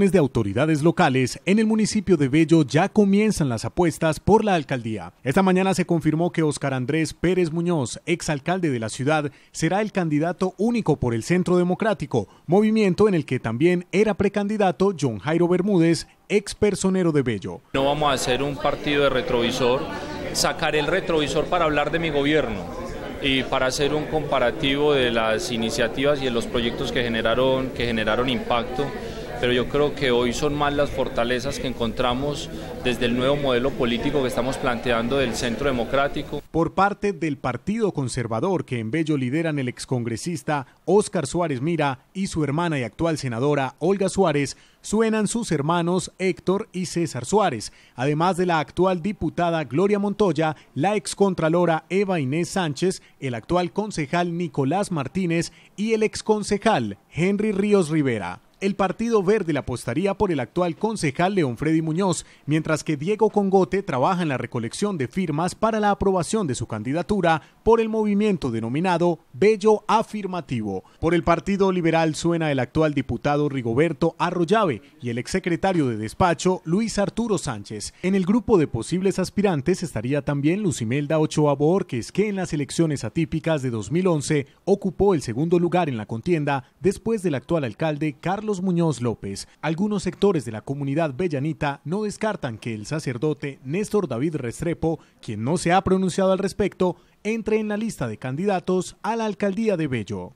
de autoridades locales en el municipio de Bello ya comienzan las apuestas por la alcaldía. Esta mañana se confirmó que Óscar Andrés Pérez Muñoz, exalcalde de la ciudad, será el candidato único por el Centro Democrático, movimiento en el que también era precandidato John Jairo Bermúdez, ex personero de Bello. No vamos a hacer un partido de retrovisor, sacar el retrovisor para hablar de mi gobierno y para hacer un comparativo de las iniciativas y de los proyectos que generaron, que generaron impacto pero yo creo que hoy son más las fortalezas que encontramos desde el nuevo modelo político que estamos planteando del centro democrático. Por parte del Partido Conservador, que en Bello lideran el excongresista Óscar Suárez Mira y su hermana y actual senadora Olga Suárez, suenan sus hermanos Héctor y César Suárez, además de la actual diputada Gloria Montoya, la excontralora Eva Inés Sánchez, el actual concejal Nicolás Martínez y el exconcejal Henry Ríos Rivera el Partido Verde la apostaría por el actual concejal León Freddy Muñoz, mientras que Diego Congote trabaja en la recolección de firmas para la aprobación de su candidatura por el movimiento denominado Bello Afirmativo. Por el Partido Liberal suena el actual diputado Rigoberto Arroyave y el exsecretario de despacho Luis Arturo Sánchez. En el grupo de posibles aspirantes estaría también Lucimelda Ochoa Borges, que en las elecciones atípicas de 2011 ocupó el segundo lugar en la contienda después del actual alcalde Carlos Muñoz López, algunos sectores de la comunidad bellanita no descartan que el sacerdote Néstor David Restrepo, quien no se ha pronunciado al respecto, entre en la lista de candidatos a la alcaldía de Bello.